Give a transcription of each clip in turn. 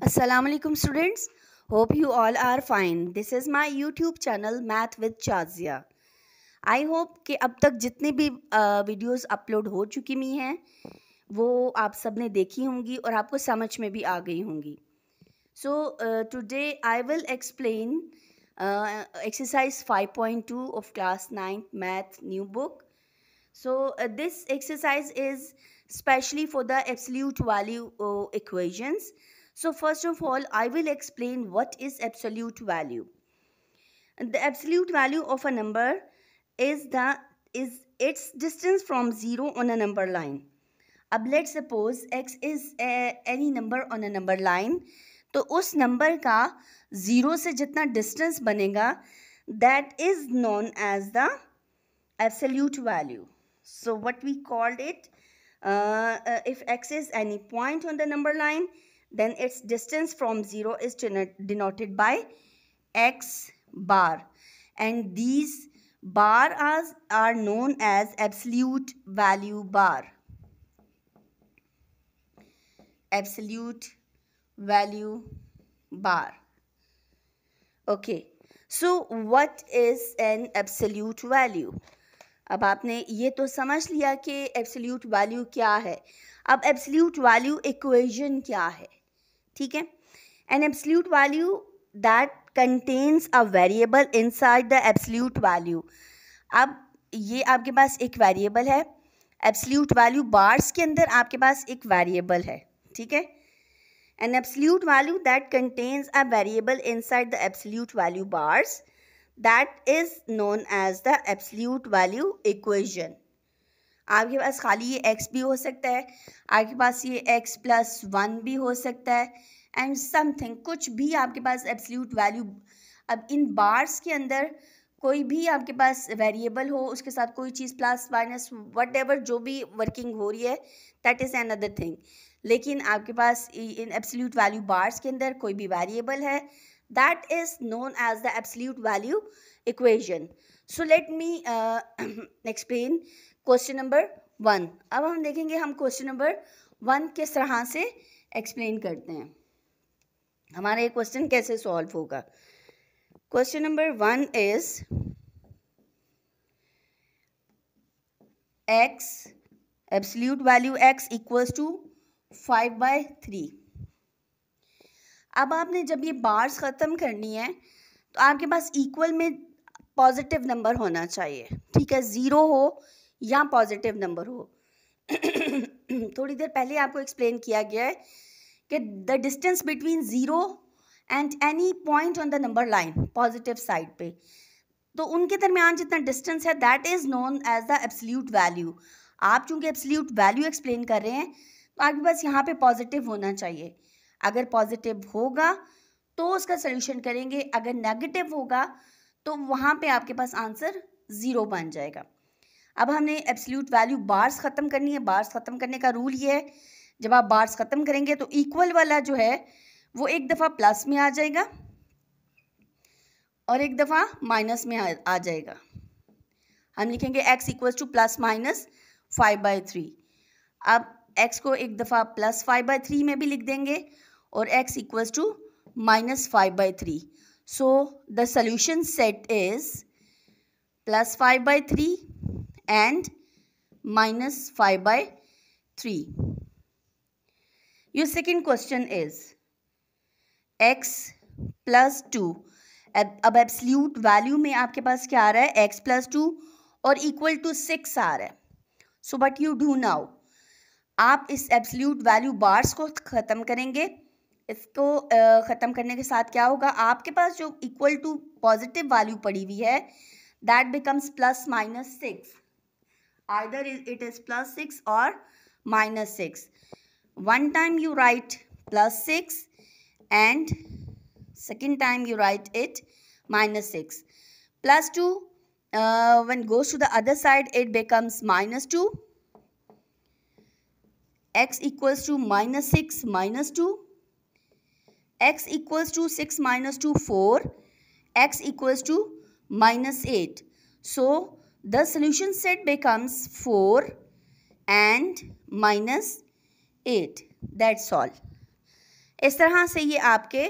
Assalamualaikum students. Hope you all are fine. This is my YouTube channel Math with Chazia. I hope कि अब तक जितने भी videos upload हो चुकी मी हैं वो आप सब ने देखी होंगी और आपको समझ में भी आ गई होंगी So uh, today I will explain uh, exercise 5.2 of class ninth math new book. So uh, this exercise is specially for the absolute value uh, equations. So first of all, I will explain what is absolute value. The absolute value of a number is the is its distance from zero on a number line. अब let's suppose x is any number on a number line. So, उस number का zero से जितना distance बनेगा, that is known as the absolute value. So what we called it, uh, uh, if x is any point on the number line. then its distance from zero is denoted by x bar and these bar as are known as absolute value bar absolute value bar okay so what is an absolute value अब आपने ये तो समझ लिया कि absolute value क्या है अब एब्सल्यूट वैल्यू इक्वेशन क्या है ठीक है an absolute value that contains a variable side the absolute value अब ये आपके पास एक वेरिएबल है एब्सल्यूट वैल्यू बार्स के अंदर आपके पास एक वेरिएबल है ठीक है an absolute value that contains a variable side the absolute value bars that is known as the absolute value equation आपके पास खाली ये एक्स भी हो सकता है आपके पास ये एक्स प्लस वन भी हो सकता है एंड समथिंग कुछ भी आपके पास एब्सल्यूट वैल्यू अब इन बार्स के अंदर कोई भी आपके पास वेरिएबल हो उसके साथ कोई चीज़ प्लस माइनस वट एवर जो भी वर्किंग हो रही है that is another thing लेकिन आपके पास इन एब्सल्यूट वैल्यू बार्स के अंदर कोई भी वेरिएबल है that is known as the absolute value equation so let me explain question number one अब हम देखेंगे हम क्वेश्चन नंबर वन किस तरह से एक्सप्लेन करते हैं हमारा ये क्वेश्चन कैसे सॉल्व होगा question number one is x absolute value x equals to five by three अब आपने जब ये बार्स ख़त्म करनी है तो आपके पास इक्वल में पॉजिटिव नंबर होना चाहिए ठीक है ज़ीरो हो या पॉजिटिव नंबर हो थोड़ी देर पहले आपको एक्सप्लेन किया गया है कि the distance between zero and any point on the number line positive side पे तो उनके दरमियान जितना डिस्टेंस है that is known as the absolute value आप चूँकि एब्सल्यूट वैल्यू एक्सप्लेन कर रहे हैं तो आपके पास यहाँ पे पॉजिटिव होना चाहिए अगर पॉजिटिव होगा तो उसका सोल्यूशन करेंगे अगर नेगेटिव होगा तो वहाँ पे आपके पास आंसर ज़ीरो बन जाएगा अब हमने एब्सोल्यूट वैल्यू बार्स ख़त्म करनी है बार्स ख़त्म करने का रूल ये है जब आप बार्स ख़त्म करेंगे तो इक्वल वाला जो है वो एक दफ़ा प्लस में आ जाएगा और एक दफ़ा माइनस में आ, जाएगा हम लिखेंगे x equal to plus minus five by three अब एक्स को एक दफ़ा प्लस फाइव बाई थ्री में भी लिख देंगे और x equal to minus five by three so the solution set is plus five by three and minus 5 by 3. Your second question is x plus two अब absolute value में आपके पास क्या आ रहा है एक्स प्लस टू और equal to six आ रहा है so but you do now आप इस एब्सल्यूट वैल्यू बार्स को ख़त्म करेंगे इसको ख़त्म करने के साथ क्या होगा आपके पास जो इक्वल टू पॉजिटिव वैल्यू पड़ी हुई है that becomes plus minus six Either it is plus 6 or minus 6. One time you write plus 6 and second time you write it minus 6. Plus 2 uh, when goes to the other side it becomes minus 2. x equals to minus 6 minus 2. x equals to 6 minus 2 4. x equals to minus 8. So the solution set becomes 4 and minus 8 that's all इस तरह से ये आपके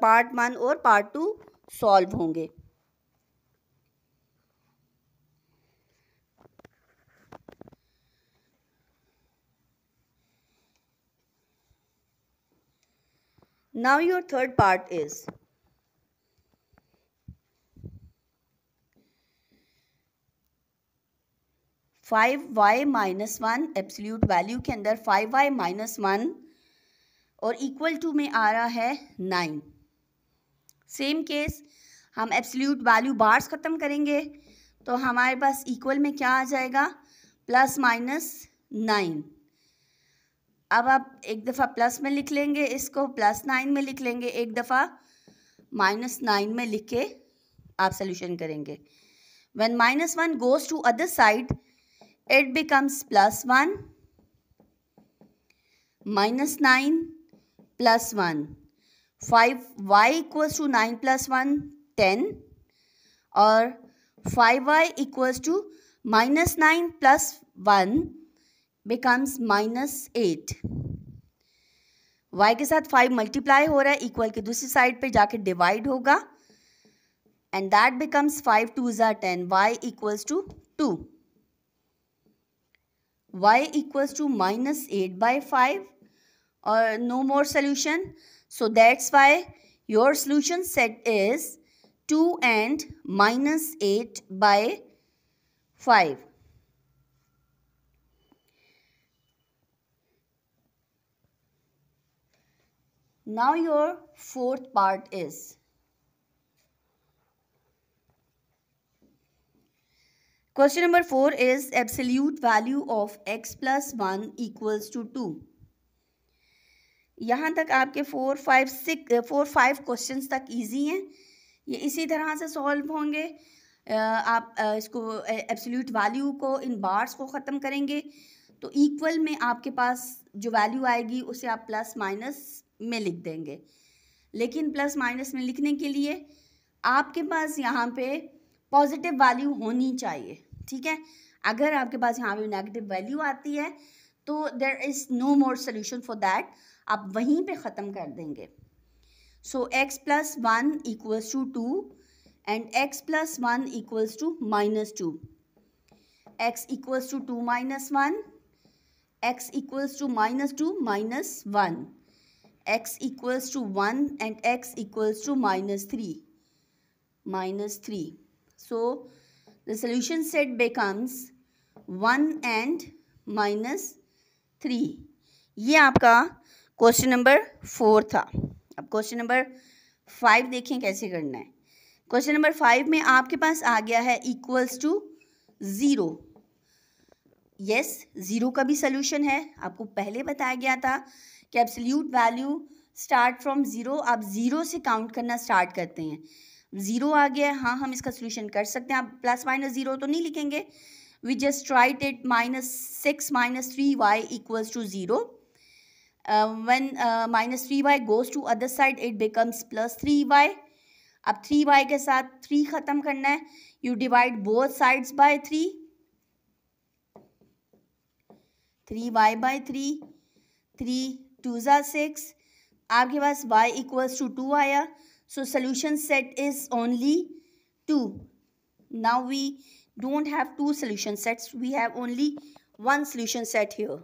part one और part two solve होंगे now your third part is five Y minus one absolute value के अंदर five Y minus one और इक्वल टू में आ रहा है नाइन सेम केस हम एब्सोल्यूट वैल्यू बार्स ख़त्म करेंगे तो हमारे पास इक्वल में क्या आ जाएगा प्लस माइनस नाइन अब आप एक दफ़ा प्लस में लिख लेंगे इसको प्लस नाइन में लिख लेंगे एक दफ़ा माइनस नाइन में लिख के आप सोल्यूशन करेंगे one minus one goes to other side it becomes plus 1 minus 9 plus 1. 5 y equals to 9 plus 1 10 और 5y equals to minus 9 plus 1 becomes minus 8. y के साथ 5 मल्टीप्लाई हो रहा है इक्वल के दूसरी साइड पे जाके डिवाइड होगा एंड दैट बिकम्स 5 टू ज़ा ten Y equals to two y equals to minus 8 by 5 or no more solution. So that's why your solution set is 2 and minus 8 by 5. Now your fourth part is question number four is absolute value of x plus one equals to two यहाँ तक आपके four five six four five question तक easy हैं ये इसी तरह से solve होंगे आप इसको एब्सल्यूट वैल्यू को इन बार्स को ख़त्म करेंगे तो इक्वल में आपके पास जो वैल्यू आएगी उसे आप प्लस माइनस में लिख देंगे लेकिन प्लस माइनस में लिखने के लिए आपके पास यहाँ पे पॉजिटिव वैल्यू होनी चाहिए ठीक है अगर आपके पास यहाँ पे नेगेटिव वैल्यू आती है तो there is no more solution for that आप वहीं पे ख़त्म कर देंगे so x plus one equals to two and x plus one equals to minus two x equals to two minus one x equals to minus two minus one x equals to one and x equals to minus three minus three so the solution set becomes one and minus three ये आपका question number four था अब question number five देखें कैसे करना है question number five में आपके पास आ गया है equals to zero yes zero का भी सोल्यूशन है आपको पहले बताया गया था कि absolute value start from zero आप ज़ीरो से काउंट करना स्टार्ट करते हैं जीरो आ गया हाँ हम इसका सोल्यूशन कर सकते हैं आप प्लस माइनस जीरो तो नहीं लिखेंगे we just write it minus six minus three Y equals to zero one minus three Y goes to other side it becomes plus three Y अब थ्री वाई के साथ थ्री ख़त्म करना है you divide both sides by three three Y by three three two ज़ा six आपके पास Y equals to two आया so solution set is only two now we don't have two solution sets we have only one solution set here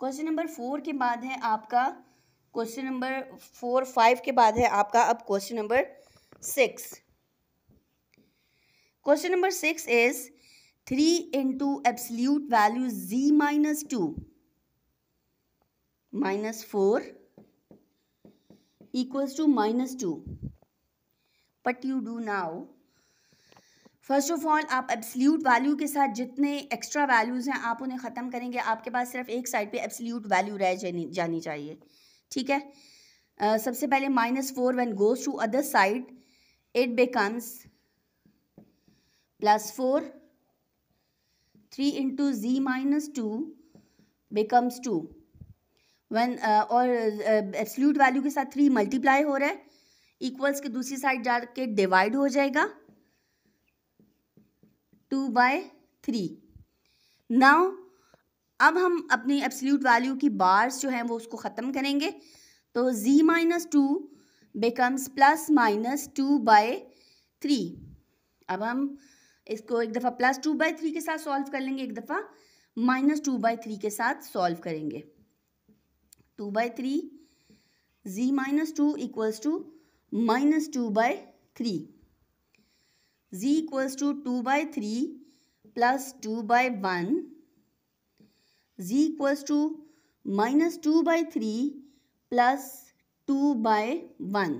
question number four के बाद है आपका question number four five के बाद है आपका अब question number six question number six is three into absolute value Z minus two minus four equals to minus two. but you do now first of all आप absolute value के साथ जितने extra values हैं आप उन्हें ख़त्म करेंगे आपके पास सिर्फ एक साइड पे एब्सल्यूट वैल्यू रह जानी जानी चाहिए ठीक है uh, सबसे पहले minus four one goes to other side it becomes plus four three into Z minus two becomes two one uh, और एब्सल्यूट uh, वैल्यू के साथ थ्री मल्टीप्लाई हो रहा है इक्वल्स के दूसरी साइड जाके डिवाइड हो जाएगा टू बाय थ्री नाउ अब हम अपनी एब्सल्यूट वैल्यू की बार्स जो है वो उसको ख़त्म करेंगे तो z minus two becomes plus minus two by three अब हम इसको एक दफ़ा प्लस टू बाई थ्री के साथ सॉल्व कर लेंगे एक दफ़ा माइनस टू बाई थ्री के साथ सॉल्व करेंगे two by three Z minus two equals to minus two by three ji equals to two by three plus two by one Z equals to minus two by three plus two by one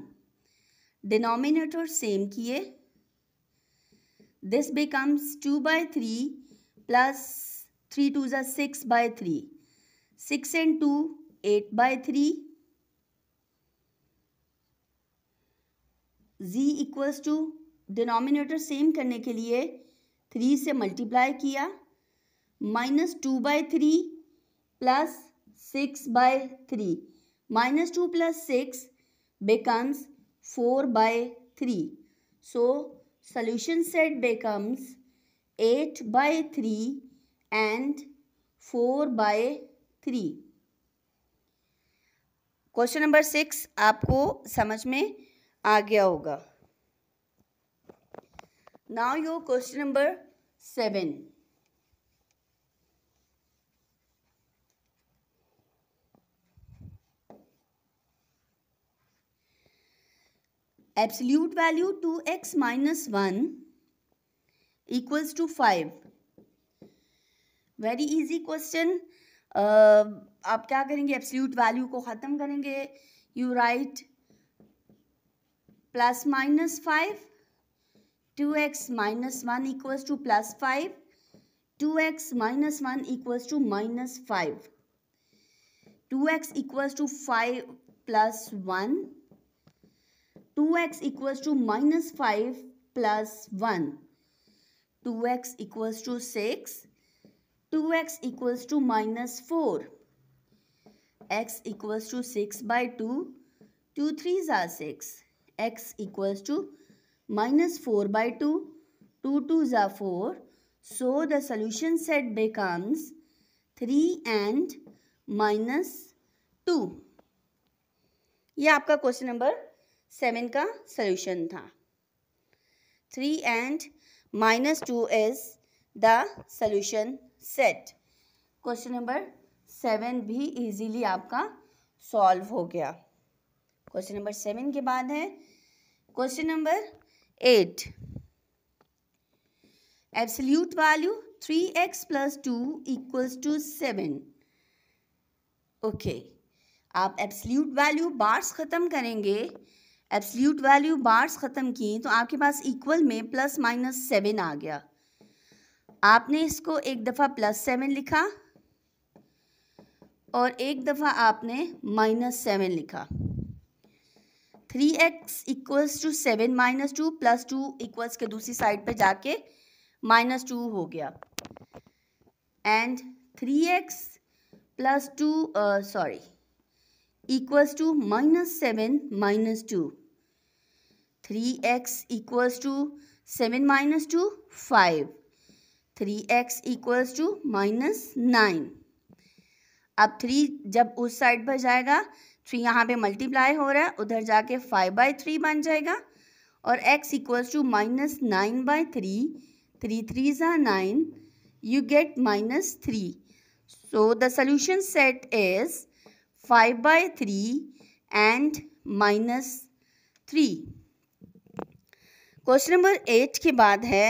denominator same किए this becomes two by three plus three two ज़ा six by three six and two eight by three ji equals to denominator same करने के लिए three से multiply किया minus two by three plus six by three minus two plus six becomes four by three so solution set becomes eight by three and four by three question number six आपको समझ में आ गया होगा now you question number seven absolute value two x minus one equals to five very easy question आप क्या करेंगे absolute value को ख़त्म करेंगे you write plus minus five two x minus one equals to plus five two x minus one equals to minus five two x equals to five plus one two x equals to minus five plus one two x equals to six two x equals to minus four x equals to 6 by 2. 2 3s are 6. x equals to minus 4 by 2. 2 2s are 4. So the solution set becomes 3 and minus 2. ये आपका question number seven का solution था three and minus two is the solution set question number seven भी easily आपका solve हो गया question number seven के बाद है question number eight absolute value three x plus two equals to seven okay आप एब्सल्यूट वैल्यू बार्स ख़त्म करेंगे एब्सल्यूट वैल्यू बार्स ख़त्म की तो आपके पास इक्वल में प्लस माइनस सेवन आ गया आपने इसको एक दफ़ा प्लस सेवन लिखा और एक दफ़ा आपने माइनस सेवन लिखा three x equals to seven minus two plus two equals के दूसरी साइड पे जाके माइनस टू हो गया and three x plus two sorry equals to minus seven minus two three x equals to seven minus two five three x equals to minus nine अब three जब उस side पर जाएगा three यहाँ पे multiply हो रहा है उधर जाके फाइव बाई थ्री बन जाएगा और x equals to minus nine by three three three ज़ा nine you get minus three so the solution set is five by three and minus three question number eight के बाद है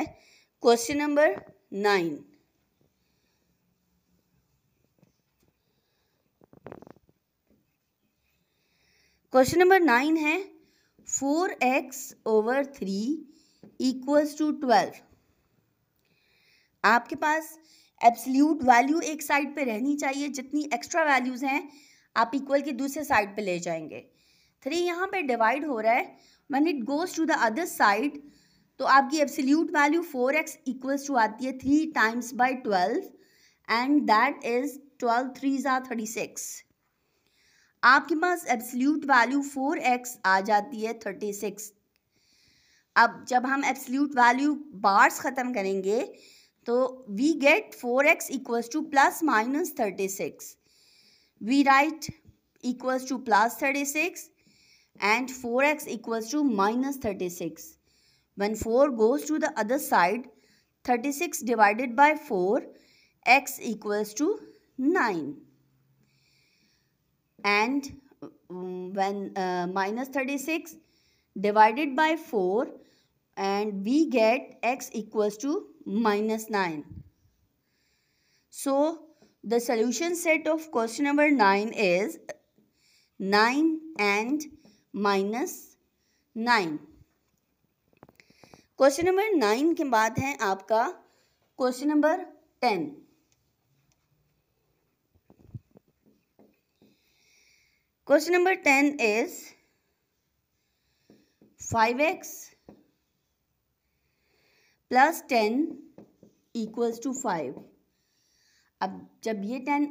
question number nine question number nine है four x over three equals to twelve आपके पास absolute value एक side पे रहनी चाहिए जितनी एक्स्ट्रा वैल्यूज़ हैं आप इक्वल के दूसरे साइड पे ले जाएंगे थ्री यहाँ पे डिवाइड हो रहा है one it goes to the other side तो आपकी absolute value four x equals to आती है three times by twelve and that is twelve three ज़ा थर्टी सिक्स आपके पास एब्सल्यूट वैल्यू फोर एक्स आ जाती है थर्टी सिक्स अब जब हम एब्सल्यूट वैल्यू बार्स ख़त्म करेंगे तो we get four x equals to plus minus thirty six we write equals to plus thirty six and four x and to minus thirty six one four goes to the other side thirty six divided by four x equal to nine and when uh, minus 36 divided by 4 and we get x equals to minus 9. So the solution set of question number 9 is 9 and minus 9. Question number nine के बाद है आपका question number ten question number ten is five x plus ten equals to five अब जब ये ten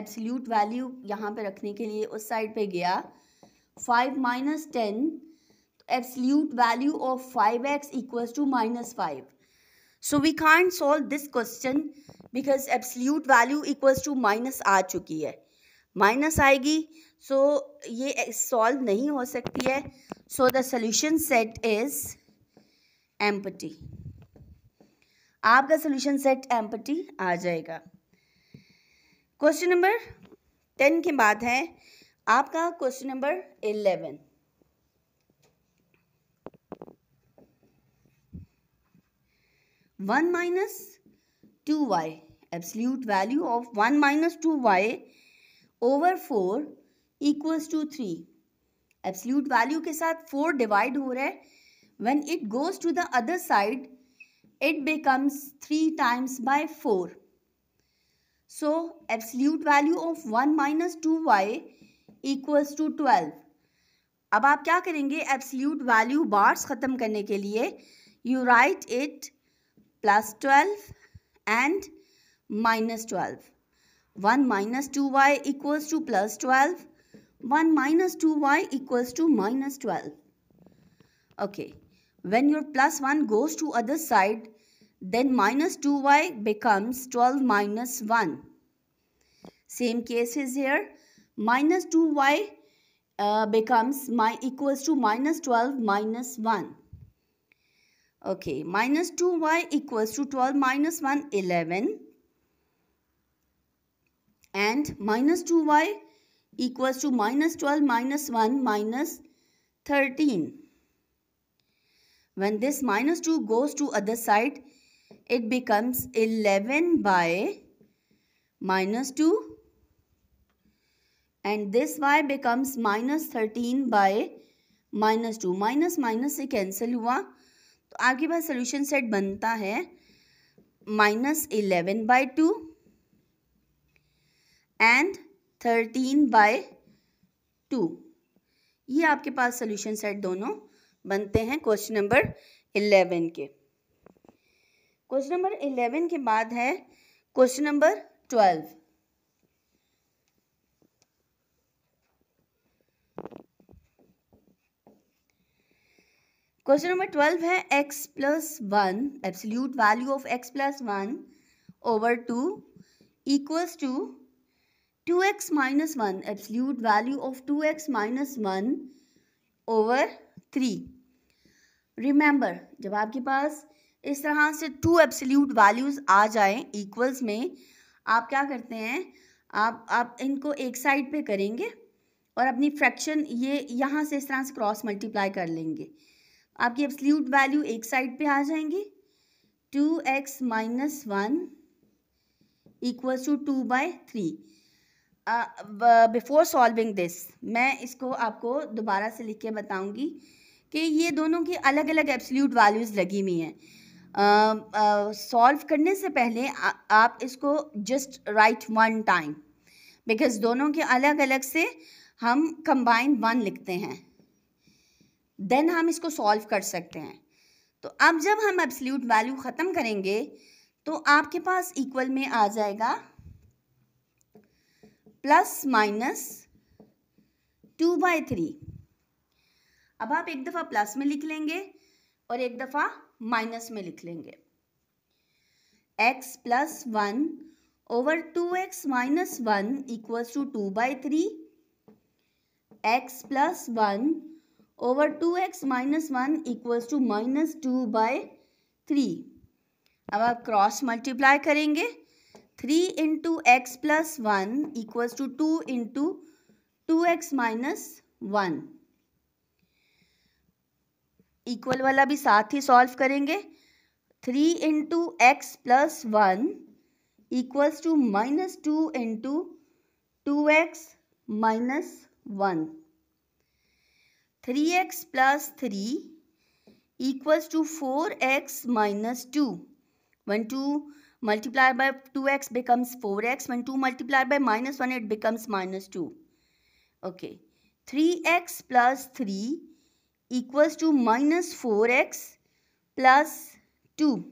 absolute value यहाँ पे रखने के लिए उस साइड पे गया फाइव माइनस टेन तो absolute value of five x equals to minus five so we can't solve this question because absolute value equals to minus आ चुकी है माइनस आएगी सो so, ये सॉल्व नहीं हो सकती है so the solution set is empty आपका सोल्यूशन सेट एम्पटी आ जाएगा क्वेश्चन नंबर टेन के बाद है आपका question number eleven one minus two y absolute value of one minus two y over four equals to three absolute value के साथ four divide हो रहा है it goes to the other side it becomes three times by four so absolute value of one minus two y equals to twelve अब आप क्या करेंगे absolute value bars ख़त्म करने के लिए you write it plus twelve and minus twelve one minus two y equals to plus twelve 1 minus 2y equals to minus 12. Okay. When your plus 1 goes to other side, then minus 2y becomes 12 minus 1. Same case is here. Minus 2y uh, becomes my equals to minus 12 minus 1. Okay, minus 2y equals to 12 minus 1, 11. And minus 2y equals to minus twelve minus one minus thirteen when this minus two goes to other side it becomes eleven by minus two and this y becomes minus thirteen by minus two minus minus से cancel हुआ तो आपके पास solution set बनता है minus eleven by two and thirteen by two ये आपके पास सोल्यूशन सेट दोनों बनते हैं क्वेश्चन नंबर इलेवन के क्वेश्चन नंबर इलेवन के बाद है question number twelve question number twelve है x plus one absolute value of x plus one over two equals to two x minus one absolute value of two x minus one over three remember जब आपके पास इस तरह से to absolute values आ जाए equals में आप क्या करते हैं आप आप इनको एक साइड पे करेंगे और अपनी फ्रैक्शन ये यहाँ से इस तरह से क्रॉस मल्टीप्लाई कर लेंगे आपकी एब्सल्यूट वैल्यू एक साइड पे आ जाएंगी two x minus one equals to two by three before solving this मैं इसको आपको दोबारा से लिख के बताऊंगी कि ये दोनों की अलग अलग एब्सल्यूट वैल्यूज़ लगी हुई हैं सॉल्व करने से पहले आ, आप इसको just write one time because दोनों के अलग अलग से हम कंबाइन वन लिखते हैं देन हम इसको सॉल्व कर सकते हैं तो अब जब हम एब्सल्यूट वैल्यू ख़त्म करेंगे तो आपके पास इक्वल में आ जाएगा plus minus two by three अब आप एक दफ़ा प्लस में लिख लेंगे और एक दफ़ा माइनस में लिख लेंगे x plus one over two x minus one equals to two by three x plus one over two x minus one equals to minus two by three अब आप क्रॉस मल्टीप्लाई करेंगे three into x plus one equals to two into two x minus one equal वाला भी साथ ही solve करेंगे three into x plus one equals to minus two into two x minus one three x plus three equals to four x minus two one two multiplied by 2x becomes 4x. When 2 multiplied by minus 1, it becomes minus 2. Okay. 3x plus 3 equals to minus 4x plus 2.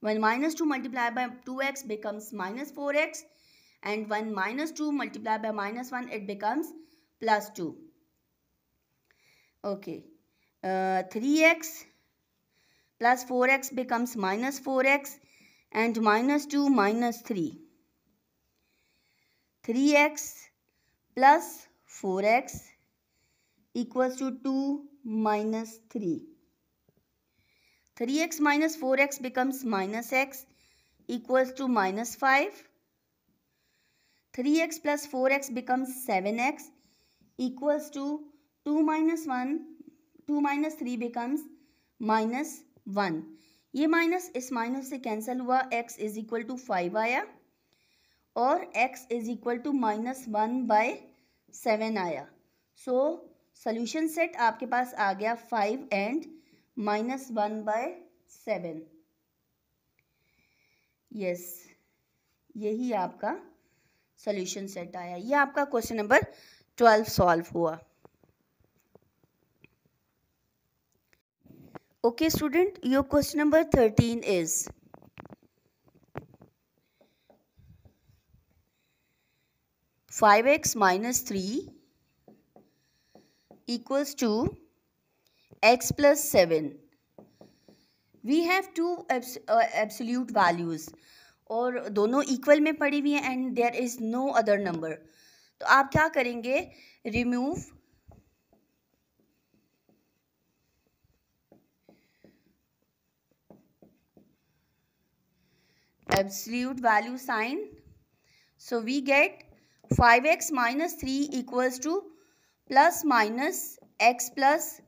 When minus 2 multiplied by 2x becomes minus 4x. And when minus 2 multiplied by minus 1, it becomes plus 2. Okay. Uh, 3x plus 4x becomes minus 4x and minus 2 minus 3. 3x plus 4x equals to 2 minus 3. 3x minus 4x becomes minus x equals to minus 5. 3x plus 4x becomes 7x equals to 2 minus 1. 2 minus 3 becomes minus 1. ये minus इस minus से cancel हुआ x is equal to five आया और x is equal to minus one by seven आया so solution set आपके पास आ गया five and minus one by seven yes यही आपका सोल्यूशन सेट आया ये आपका क्वेश्चन नंबर ट्वेल्व सॉल्व हुआ okay student your question number thirteen is five x minus three equals to x plus seven we have two absolute values और दोनों equal में पड़ी हुई हैं and there is no other number तो आप क्या करेंगे remove absolute value sign. So we get 5x minus 3 equals to plus minus x plus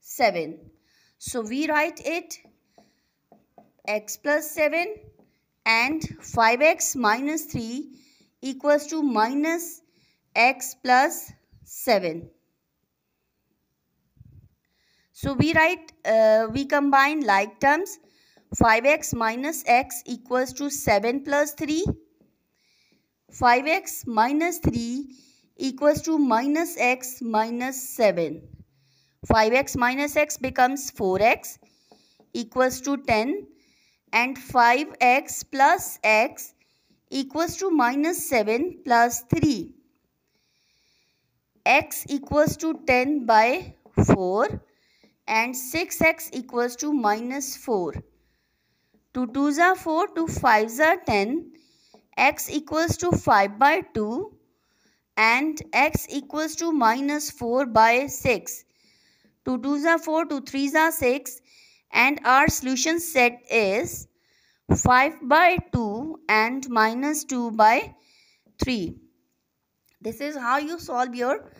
7. So we write it x plus 7 and 5x minus 3 equals to minus x plus 7. So we write, uh, we combine like terms 5x minus x equals to 7 plus 3. 5x minus 3 equals to minus x minus 7. 5x minus x becomes 4x equals to 10 and 5x plus x equals to minus 7 plus 3. x equals to 10 by 4 and 6x equals to minus 4. 2 2s are 4, 2 5s are 10. x equals to 5 by 2 and x equals to minus 4 by 6. 2 2s are 4, 2 3s are 6 and our solution set is 5 by 2 and minus 2 by 3. This is how you solve your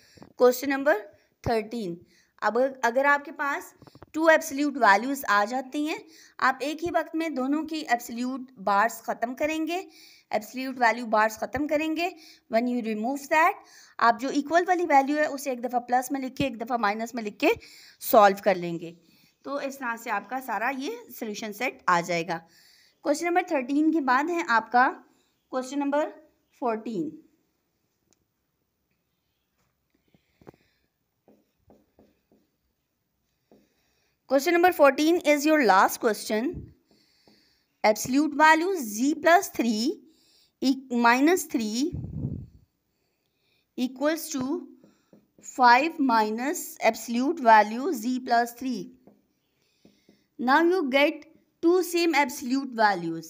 question number 13. अब अगर आपके पास two absolute values आ जाती हैं आप एक ही वक्त में दोनों की एब्सल्यूट बार्स ख़त्म करेंगे एब्सल्यूट वैल्यू बार्स ख़त्म करेंगे वन यू रिमूव दैट आप जो इक्वल वाली वैल्यू है उसे एक दफ़ा प्लस में लिख के एक दफ़ा माइनस में लिख के सॉल्व कर लेंगे तो इस तरह से आपका सारा ये सोल्यूशन सेट आ जाएगा क्वेश्चन नंबर थर्टीन के बाद है आपका question number fourteen question number fourteen is your last question absolute value g plus three minus three equals to five minus absolute value g plus three now you get two same absolute values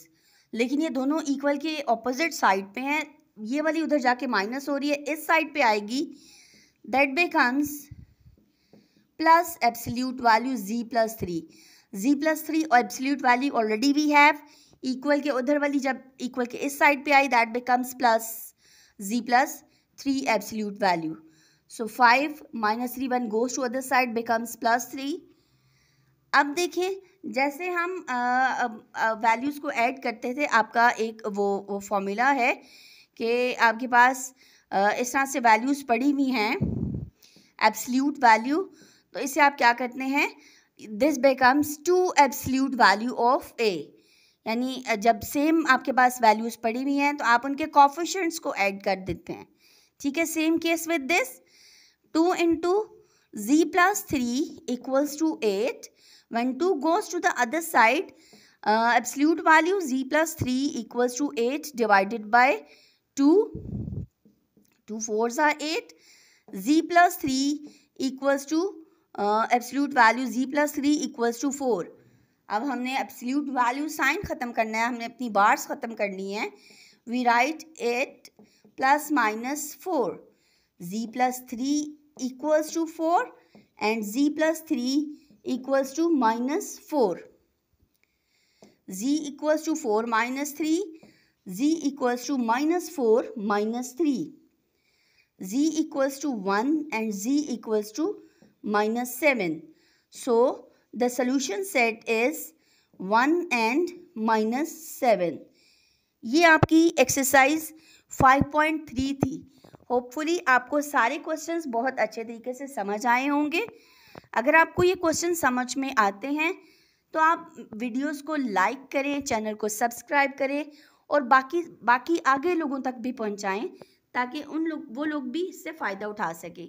लेकिन ये दोनों equal के opposite side पे हैं ये वाली उधर जाके माइनस हो रही है इस साइड पे आएगी that becomes plus absolute value g plus three g plus three और absolute value already we have equal के उधर वाली जब इक्वल के इस साइड पे आई that becomes plus g plus three absolute value so five minus three one goes to other side becomes plus three अब देखिए जैसे हम वैल्यूज़ को ऐड करते थे आपका एक वो वो फॉर्मूला है कि आपके पास आ, इस तरह से वैल्यूज़ पड़ी हुई हैं एब्सल्यूट वैल्यू तो इसे आप क्या करते हैं this becomes two absolute value of a यानी जब सेम आपके पास वैल्यूज़ पड़ी हुई हैं तो आप उनके कॉफिशंट्स को ऐड कर देते हैं ठीक है same case with this two into g plus three equals to eight one two goes to the other side absolute value g plus three equals to eight divided by two two fours are eight g plus three equals to absolute value g plus three equals to four अब हमने absolute value sign ख़त्म करना है हमने अपनी bars ख़त्म करनी है we write it plus minus four g plus three equals to four and g plus three equals to minus four g equals to four minus three ji equals to minus four minus three ji equals to one and g equals to minus 7. So, the solution set is 1 and minus 7. ये आपकी exercise 5.3 थी hopefully आपको सारे questions बहुत अच्छे तरीके से समझ आए होंगे अगर आपको ये क्वेश्चन समझ में आते हैं तो आप वीडियोस को लाइक करें चैनल को सब्सक्राइब करें और बाकी बाकी आगे लोगों तक भी पहुंचाएं ताकि उन लोग वो लोग भी इससे फ़ायदा उठा सकें